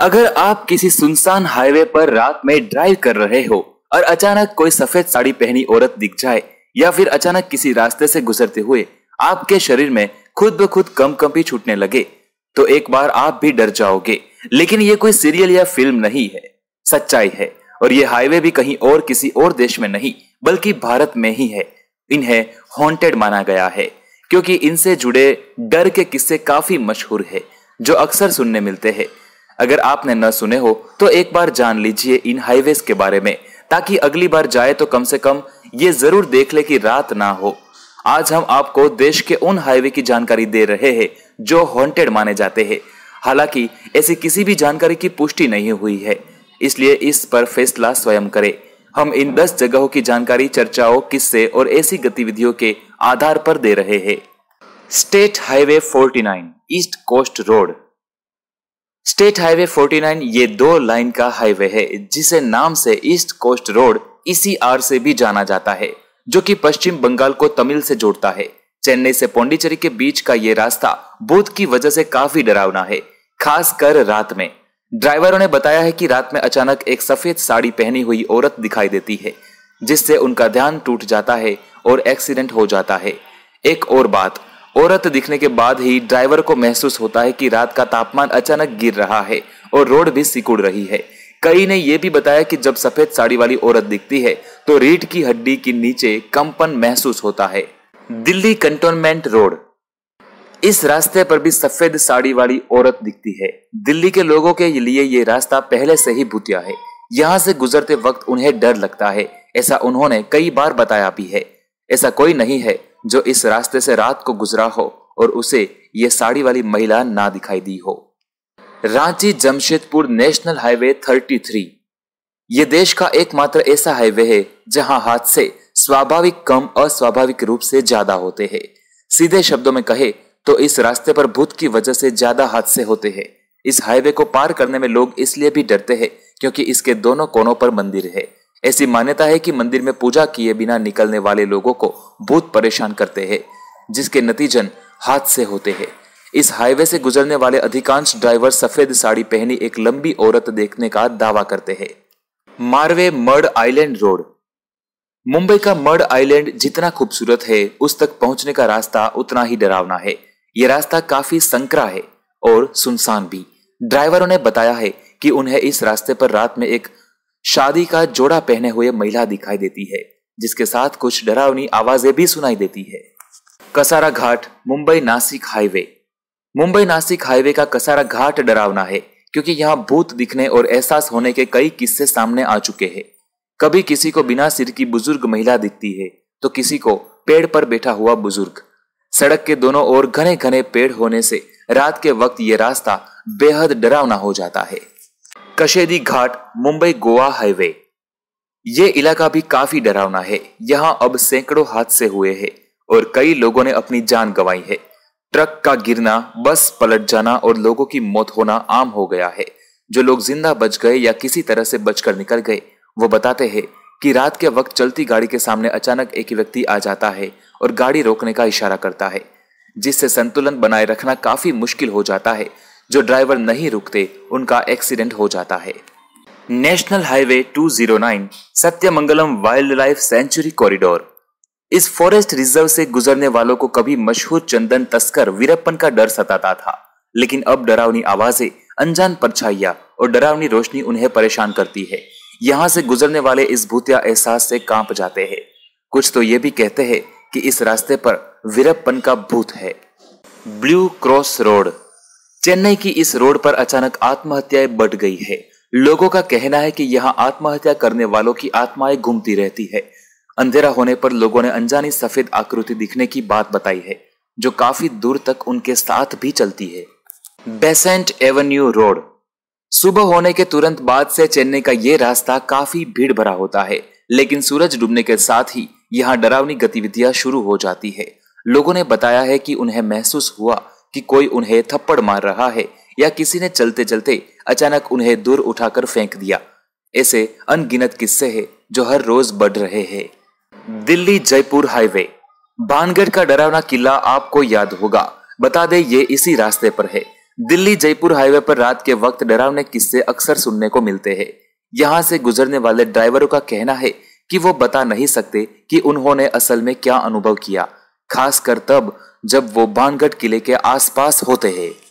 अगर आप किसी सुनसान हाईवे पर रात में ड्राइव कर रहे हो और अचानक कोई सफेद साड़ी पहनी औरत दिख जाए या फिर अचानक किसी रास्ते से गुजरते हुए आपके शरीर में खुद ब खुद कम कंपकंपी छूटने लगे तो एक बार आप भी डर जाओगे लेकिन ये कोई सीरियल या फिल्म नहीं है सच्चाई है और ये हाईवे भी कहीं और किसी और देश में नहीं बल्कि भारत में ही है इन्हें हॉन्टेड माना गया है क्योंकि इनसे जुड़े डर के किस्से काफी मशहूर है जो अक्सर सुनने मिलते हैं अगर आपने न सुने हो तो एक बार जान लीजिए इन हाईवेज के बारे में ताकि अगली बार जाए तो कम से कम ये जरूर देख ले कि रात ना हो आज हम आपको देश के उन हाईवे की जानकारी दे रहे हैं जो हॉन्टेड माने जाते हैं हालांकि ऐसी किसी भी जानकारी की पुष्टि नहीं हुई है इसलिए इस पर फैसला स्वयं करें हम इन दस जगहों की जानकारी चर्चाओं किस्से और ऐसी गतिविधियों के आधार पर दे रहे हैं state highway 49 east coast road state highway 49 ये दो लाइन का हाईवे है जिसे नाम से east coast road E C R से भी जाना जाता है जो कि पश्चिम बंगाल को तमिल से जोड़ता है चेन्नई से पौंडीचेरी के बीच का ये रास्ता बुध की वजह से काफी डरावना है खासकर रात में ड्राइवरों ने बताया है कि रात में अचानक एक सफेद साड़ी पहनी हुई औरत दिखाई देती है जिससे उनका ध्यान टूट जाता है और एक्सीडेंट हो जाता है एक और बात औरत दिखने के बाद ही ड्राइवर को महसूस होता है कि रात का तापमान अचानक गिर रहा है और रोड भी सिकुड़ रही है कई ने यह भी बताया कि जब सफेद साड़ी वाली औरत दिखती है तो रीढ़ की हड्डी के नीचे कंपन महसूस होता है दिल्ली कंटोनमेंट रोड इस रास्ते पर भी सफेद साड़ी वाली औरत दिखती है दिल्ली के लोगों के लिए ये रास्ता पहले से ही भूतिया है यहाँ से गुजरते वक्त उन्हें डर लगता है ऐसा उन्होंने कई बार बताया भी है ऐसा कोई नहीं है जो इस रास्ते से रात को गुजरा हो और उसे ये साड़ी वाली महिला ना दिखाई दी हो रांची जमशेदपुर नेशनल हाईवे 33 ये देश का एकमात्र ऐसा हाईवे है जहां हादसे स्वाभाविक कम अस्वाभाविक रूप से ज्यादा होते हैं सीधे शब्दों में कहे तो इस रास्ते पर भूत की वजह से ज्यादा हादसे होते हैं इस हाईवे को पार करने में लोग इसलिए भी डरते हैं क्योंकि इसके दोनों कोनों पर मंदिर है ऐसी मान्यता है कि मंदिर में पूजा किए बिना निकलने वाले लोगों को भूत परेशान करते हैं जिसके नतीजन हाथ से होते हैं इस हाईवे से गुजरने वाले अधिकांश ड्राइवर सफेद साड़ी पहनी एक लंबी औरत देखने का दावा करते हैं मारवे मड आइलैंड रोड मुंबई का मड आइलैंड जितना खूबसूरत है उस तक पहुंचने का रास्ता उतना ही डरावना है यह रास्ता काफी संकरा है और सुनसान भी ड्राइवरों ने बताया है कि उन्हें इस रास्ते पर रात में एक शादी का जोड़ा पहने हुए महिला दिखाई देती है जिसके साथ कुछ डरावनी आवाजें भी सुनाई देती है कसारा घाट मुंबई नासिक हाईवे मुंबई नासिक हाईवे का कसारा घाट डरावना है क्योंकि यहाँ भूत दिखने और एहसास होने के कई किस्से सामने आ चुके हैं कभी किसी को बिना सिर की बुजुर्ग महिला दिखती है तो किसी को पेड़ पर बैठा हुआ बुजुर्ग सड़क के दोनों ओर घने घने पेड़ होने से रात के वक्त ये रास्ता बेहद डरावना हो जाता है कशेदी घाट मुंबई गोवा हाईवे ये इलाका भी काफी डरावना है यहाँ अब सैकड़ों हादसे हुए हैं और कई लोगों ने अपनी जान गंवाई है ट्रक का गिरना बस पलट जाना और लोगों की मौत होना आम हो गया है जो लोग जिंदा बच गए या किसी तरह से बचकर निकल गए वो बताते हैं कि रात के वक्त चलती गाड़ी के सामने अचानक एक व्यक्ति आ जाता है और गाड़ी रोकने का इशारा करता है जिससे संतुलन बनाए रखना काफी मुश्किल हो जाता है जो ड्राइवर नहीं रुकते उनका एक्सीडेंट हो जाता है national highway 209 Sathyamangalam wildlife sanctuary corridor इस फॉरेस्ट रिजर्व से गुजरने वालों को कभी मशहूर चंदन तस्कर वीरप्पन का डर सताता था लेकिन अब डरावनी आवाजें अनजान परछाइया और डरावनी रोशनी उन्हें परेशान करती है यहां से गुजरने वाले इस भूतिया एहसास से कांप जाते हैं कुछ तो ये भी कहते हैं कि इस रास्ते पर वीरप्पन का भूत है ब्लू क्रॉस रोड चेन्नई की इस रोड पर अचानक आत्महत्याएं बढ़ गई है लोगों का कहना है कि यहाँ आत्महत्या करने वालों की आत्माएं घूमती रहती है अंधेरा होने पर लोगों ने अनजानी सफेद आकृति दिखने की बात बताई है जो काफी दूर तक उनके साथ भी चलती है बेसेंट एवेन्यू रोड सुबह होने के तुरंत बाद से चेन्नई का ये रास्ता काफी भीड़ भरा होता है लेकिन सूरज डूबने के साथ ही यहाँ डरावनी गतिविधियां शुरू हो जाती है लोगों ने बताया है कि उन्हें महसूस हुआ कि कोई उन्हें थप्पड़ मार रहा है या किसी ने चलते चलते अचानक उन्हें दूर उठाकर फेंक दिया ऐसे अनगिनत किस्से हैं जो हर रोज बढ़ रहे हैं दिल्ली जयपुर हाईवे बानगढ़ का डरावना किला आपको याद होगा बता दे ये इसी रास्ते पर है दिल्ली जयपुर हाईवे पर रात के वक्त डरावने किस्से अक्सर सुनने को मिलते हैं यहाँ से गुजरने वाले ड्राइवरों का कहना है कि वो बता नहीं सकते कि उन्होंने असल में क्या अनुभव किया खासकर तब जब वो बानगढ़ किले के आसपास होते हैं